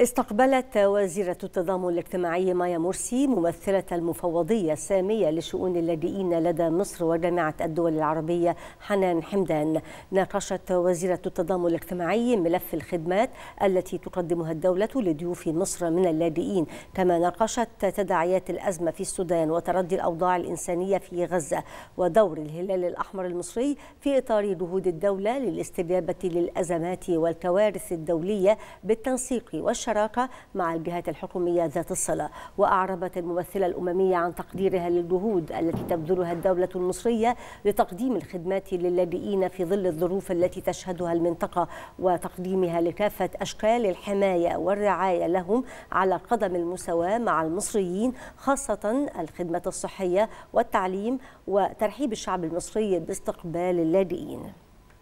استقبلت وزيرة التضامن الاجتماعي مايا مرسي ممثلة المفوضية السامية لشؤون اللاجئين لدى مصر وجامعة الدول العربية حنان حمدان ناقشت وزيرة التضامن الاجتماعي ملف الخدمات التي تقدمها الدولة لضيوف مصر من اللاجئين كما ناقشت تداعيات الأزمة في السودان وتردي الأوضاع الإنسانية في غزة ودور الهلال الأحمر المصري في إطار جهود الدولة للاستجابة للأزمات والكوارث الدولية بالتنسيق والش. بالشراكة مع الجهات الحكومية ذات الصلة وأعربت الممثلة الأممية عن تقديرها للجهود التي تبذلها الدولة المصرية لتقديم الخدمات للاجئين في ظل الظروف التي تشهدها المنطقة وتقديمها لكافة أشكال الحماية والرعاية لهم على قدم المساواة مع المصريين خاصة الخدمة الصحية والتعليم وترحيب الشعب المصري باستقبال اللاجئين